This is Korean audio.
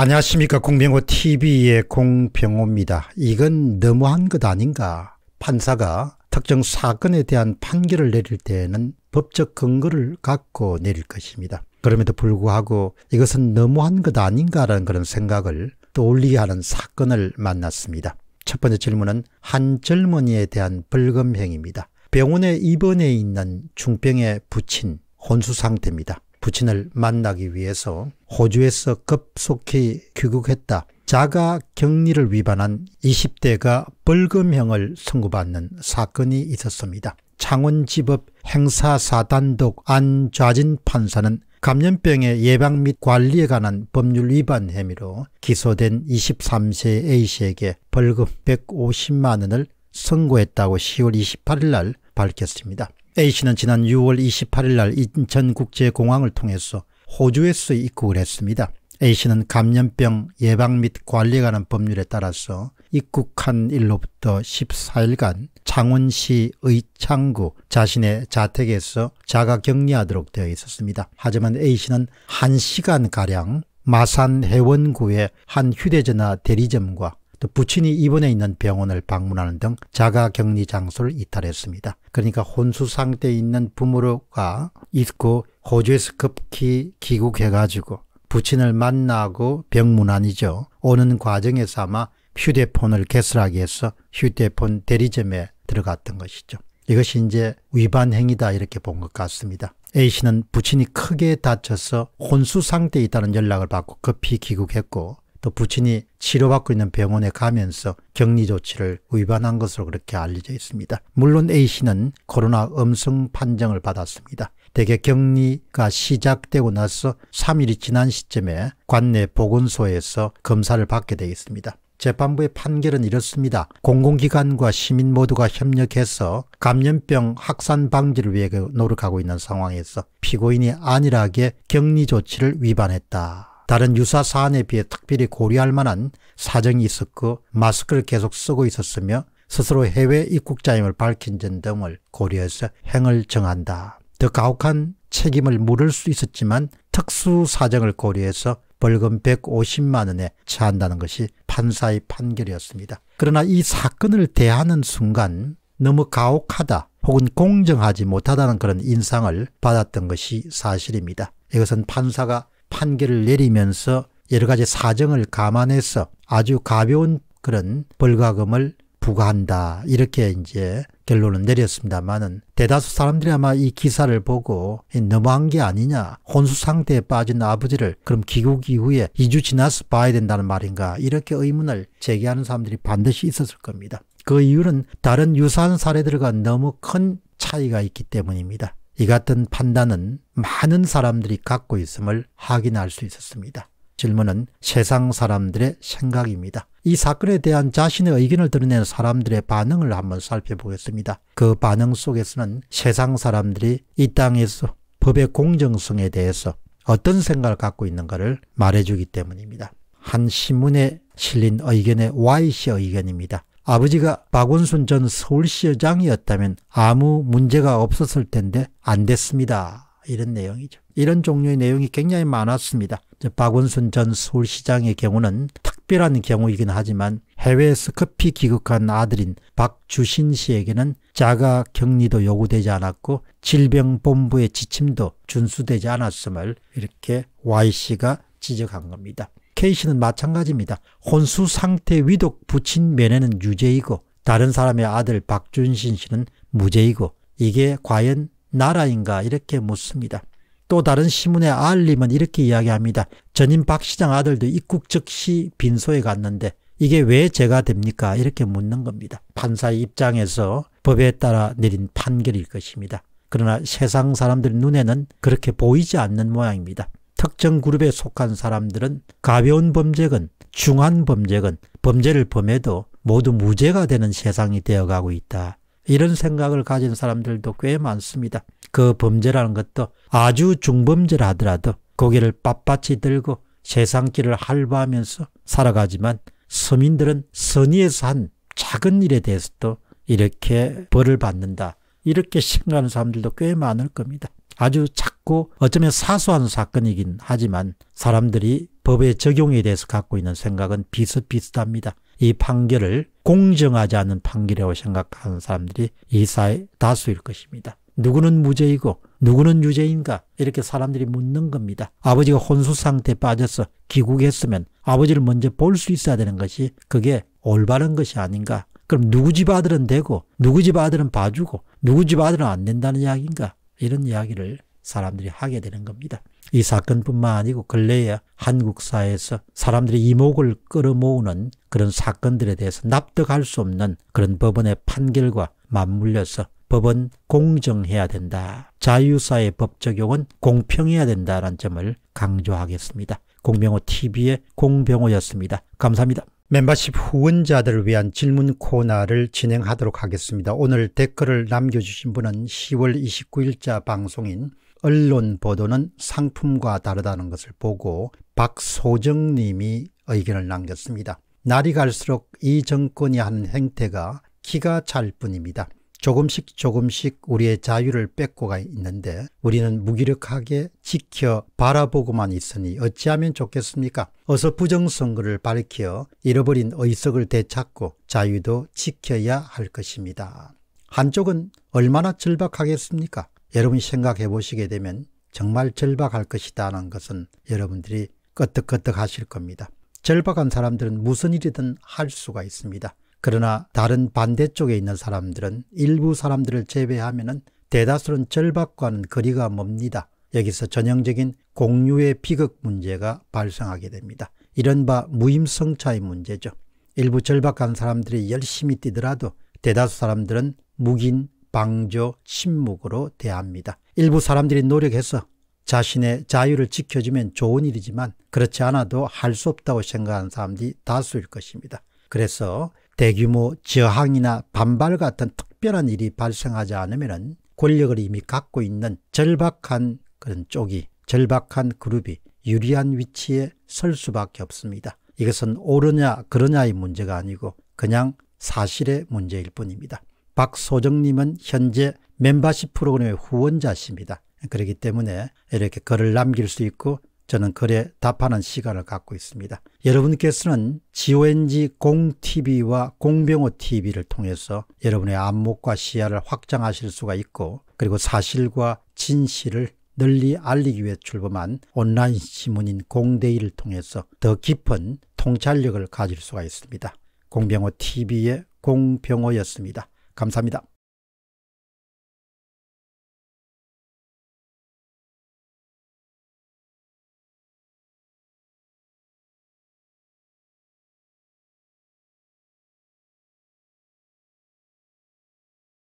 안녕하십니까 공병호 tv의 공병호입니다. 이건 너무한 것 아닌가 판사가 특정 사건에 대한 판결을 내릴 때에는 법적 근거를 갖고 내릴 것입니다. 그럼에도 불구하고 이것은 너무한 것 아닌가라는 그런 생각을 떠올리게 하는 사건을 만났습니다. 첫 번째 질문은 한 젊은이에 대한 벌금형입니다. 병원에 입원해 있는 중병의 부친 혼수 상태입니다. 부친을 만나기 위해서 호주에서 급속히 귀국했다. 자가 격리를 위반한 20대가 벌금형을 선고받는 사건이 있었습니다. 창원지법 행사사단독 안좌진 판사는 감염병의 예방 및 관리에 관한 법률 위반 혐의로 기소된 23세 A씨에게 벌금 150만 원을 선고했다고 10월 28일 날 밝혔습니다. A씨는 지난 6월 28일 날 인천국제공항을 통해서 호주에서 입국을 했습니다. A씨는 감염병 예방 및 관리에 관한 법률에 따라서 입국한 일로부터 14일간 창원시 의창구 자신의 자택에서 자가격리하도록 되어 있었습니다. 하지만 A씨는 1시간가량 마산 해원구의 한 휴대전화 대리점과 또 부친이 입원해 있는 병원을 방문하는 등 자가 격리 장소를 이탈했습니다. 그러니까 혼수 상태에 있는 부모가 있고 호주에서 급히 귀국해가지고 부친을 만나고 병문안이죠. 오는 과정에서 아마 휴대폰을 개설하기 위해서 휴대폰 대리점에 들어갔던 것이죠. 이것이 이제 위반 행위다 이렇게 본 것 같습니다. A씨는 부친이 크게 다쳐서 혼수 상태에 있다는 연락을 받고 급히 귀국했고 또 부친이 치료받고 있는 병원에 가면서 격리 조치를 위반한 것으로 그렇게 알려져 있습니다. 물론 A씨는 코로나 음성 판정을 받았습니다. 대개 격리가 시작되고 나서 3일이 지난 시점에 관내 보건소에서 검사를 받게 되겠습니다 재판부의 판결은 이렇습니다. 공공기관과 시민 모두가 협력해서 감염병 확산 방지를 위해 노력하고 있는 상황에서 피고인이 안일하게 격리 조치를 위반했다. 다른 유사 사안에 비해 특별히 고려할 만한 사정이 있었고 마스크를 계속 쓰고 있었으며 스스로 해외 입국자임을 밝힌 점 등을 고려해서 행을 정한다. 더 가혹한 책임을 물을 수 있었지만 특수 사정을 고려해서 벌금 150만 원에 처한다는 것이 판사의 판결이었습니다. 그러나 이 사건을 대하는 순간 너무 가혹하다 혹은 공정하지 못하다는 그런 인상을 받았던 것이 사실입니다. 이것은 판사가 판결을 내리면서 여러 가지 사정을 감안해서 아주 가벼운 그런 벌과금을 부과한다. 이렇게 이제 결론을 내렸습니다만은 대다수 사람들이 아마 이 기사를 보고 너무한 게 아니냐. 혼수 상태에 빠진 아버지를 그럼 귀국 이후에 2주 지나서 봐야 된다는 말인가. 이렇게 의문을 제기하는 사람들이 반드시 있었을 겁니다. 그 이유는 다른 유사한 사례들과 너무 큰 차이가 있기 때문입니다. 이 같은 판단은 많은 사람들이 갖고 있음을 확인할 수 있었습니다. 질문은 세상 사람들의 생각입니다. 이 사건에 대한 자신의 의견을 드러낸 사람들의 반응을 한번 살펴보겠습니다. 그 반응 속에서는 세상 사람들이 이 땅에서 법의 공정성에 대해서 어떤 생각을 갖고 있는가를 말해주기 때문입니다. 한 신문에 실린 의견의 Y씨 의견입니다. 아버지가 박원순 전 서울시장이었다면 아무 문제가 없었을 텐데 안 됐습니다. 이런 내용이죠. 이런 종류의 내용이 굉장히 많았습니다. 박원순 전 서울시장의 경우는 특별한 경우이긴 하지만 해외에서 급히 귀국한 아들인 박주신 씨에게는 자가 격리도 요구되지 않았고 질병본부의 지침도 준수되지 않았음을 이렇게 Y 씨가 지적한 겁니다. 케이시는 마찬가지입니다. 혼수 상태 위독 부친 면에는 유죄이고 다른 사람의 아들 박준신 씨는 무죄이고 이게 과연 나라인가 이렇게 묻습니다. 또 다른 시문의 알림은 이렇게 이야기합니다. 전임 박 시장 아들도 입국 즉시 빈소에 갔는데 이게 왜 죄가 됩니까? 이렇게 묻는 겁니다. 판사의 입장에서 법에 따라 내린 판결일 것입니다. 그러나 세상 사람들 눈에는 그렇게 보이지 않는 모양입니다. 특정 그룹에 속한 사람들은 가벼운 범죄건 중한 범죄건 범죄를 범해도 모두 무죄가 되는 세상이 되어가고 있다. 이런 생각을 가진 사람들도 꽤 많습니다. 그 범죄라는 것도 아주 중범죄라 하더라도 고개를 빳빳이 들고 세상길을 할바하면서 살아가지만 서민들은 선의에서 한 작은 일에 대해서도 이렇게 벌을 받는다. 이렇게 생각하는 사람들도 꽤 많을 겁니다. 아주 작고 어쩌면 사소한 사건이긴 하지만 사람들이 법의 적용에 대해서 갖고 있는 생각은 비슷비슷합니다. 이 판결을 공정하지 않은 판결이라고 생각하는 사람들이 이 사회 다수일 것입니다. 누구는 무죄이고 누구는 유죄인가 이렇게 사람들이 묻는 겁니다. 아버지가 혼수 상태에 빠져서 귀국했으면 아버지를 먼저 볼 수 있어야 되는 것이 그게 올바른 것이 아닌가. 그럼 누구 집 아들은 되고 누구 집 아들은 봐주고 누구 집 아들은 안 된다는 이야기인가. 이런 이야기를 사람들이 하게 되는 겁니다. 이 사건뿐만 아니고 근래에 한국 사에서 사람들의 이목을 끌어모으는 그런 사건들에 대해서 납득할 수 없는 그런 법원의 판결과 맞물려서 법은 공정해야 된다. 자유사회 법 적용은 공평해야 된다라는 점을 강조하겠습니다. 공병호 TV의 공병호였습니다. 감사합니다. 멤버십 후원자들을 위한 질문 코너를 진행하도록 하겠습니다. 오늘 댓글을 남겨주신 분은 10월 29일자 방송인 언론 보도는 상품과 다르다는 것을 보고 박소정 님이 의견을 남겼습니다. 날이 갈수록 이 정권이 하는 행태가 키가 찰 뿐입니다. 조금씩 조금씩 우리의 자유를 뺏고가 있는데 우리는 무기력하게 지켜 바라보고만 있으니 어찌하면 좋겠습니까? 어서 부정선거를 밝혀 잃어버린 의석을 되찾고 자유도 지켜야 할 것입니다. 한쪽은 얼마나 절박하겠습니까? 여러분이 생각해 보시게 되면 정말 절박할 것이다는 것은 여러분들이 끄떡끄떡 하실 겁니다. 절박한 사람들은 무슨 일이든 할 수가 있습니다. 그러나 다른 반대쪽에 있는 사람들은 일부 사람들을 제외하면은 대다수는 절박과는 거리가 멉니다. 여기서 전형적인 공유의 비극 문제가 발생하게 됩니다. 이른바 무임성차의 문제죠. 일부 절박한 사람들이 열심히 뛰더라도 대다수 사람들은 묵인, 방조, 침묵으로 대합니다. 일부 사람들이 노력해서 자신의 자유를 지켜주면 좋은 일이지만 그렇지 않아도 할 수 없다고 생각하는 사람들이 다수일 것입니다. 그래서 대규모 저항이나 반발 같은 특별한 일이 발생하지 않으면 권력을 이미 갖고 있는 절박한 그런 쪽이 절박한 그룹이 유리한 위치에 설 수밖에 없습니다. 이것은 옳으냐 그러냐의 문제가 아니고 그냥 사실의 문제일 뿐입니다. 박소정님은 현재 멤버십 프로그램의 후원자십니다. 그렇기 때문에 이렇게 글을 남길 수 있고 저는 글에 답하는 시간을 갖고 있습니다. 여러분께서는 GONG 공TV와 공병호TV를 통해서 여러분의 안목과 시야를 확장하실 수가 있고 그리고 사실과 진실을 널리 알리기 위해 출범한 온라인 신문인 공대일을 통해서 더 깊은 통찰력을 가질 수가 있습니다. 공병호 TV의 공병호였습니다. 감사합니다.